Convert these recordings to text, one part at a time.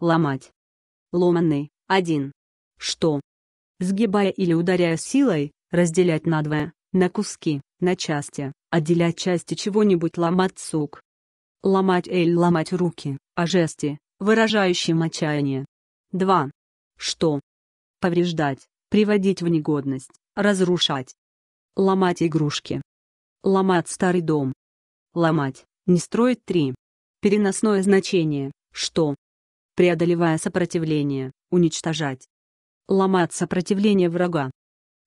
ломать. Ломанный, один. Что? Сгибая или ударяя силой, разделять надвое, на куски, на части, отделять части чего-нибудь ломать сук. Ломать или ломать руки, а жести, выражающим отчаяние. 2. Что? Повреждать, приводить в негодность, разрушать. Ломать игрушки. Ломать старый дом. Ломать, не строить три Переносное значение, что? преодолевая сопротивление, уничтожать. Ломать сопротивление врага.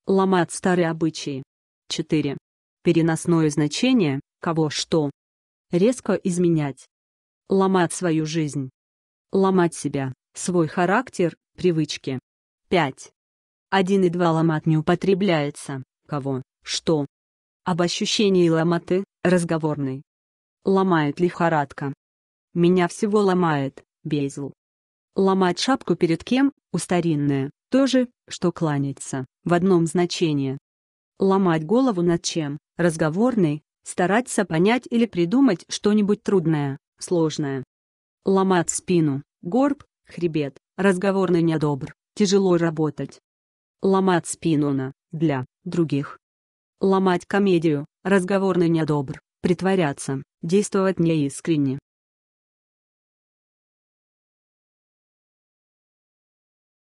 Ломать старые обычаи. 4. Переносное значение, кого что. Резко изменять. Ломать свою жизнь. Ломать себя, свой характер, привычки. 5. 1 и 2 ломат не употребляется, кого, что. Об ощущении ломаты, разговорный. Ломает лихорадка. Меня всего ломает, Бейзл. Ломать шапку перед кем, устаринное, старинное, то же, что кланяться, в одном значении. Ломать голову над чем, разговорный, стараться понять или придумать что-нибудь трудное, сложное. Ломать спину, горб, хребет, разговорный недобр, тяжело работать. Ломать спину на, для, других. Ломать комедию, разговорный недобр, притворяться, действовать неискренне.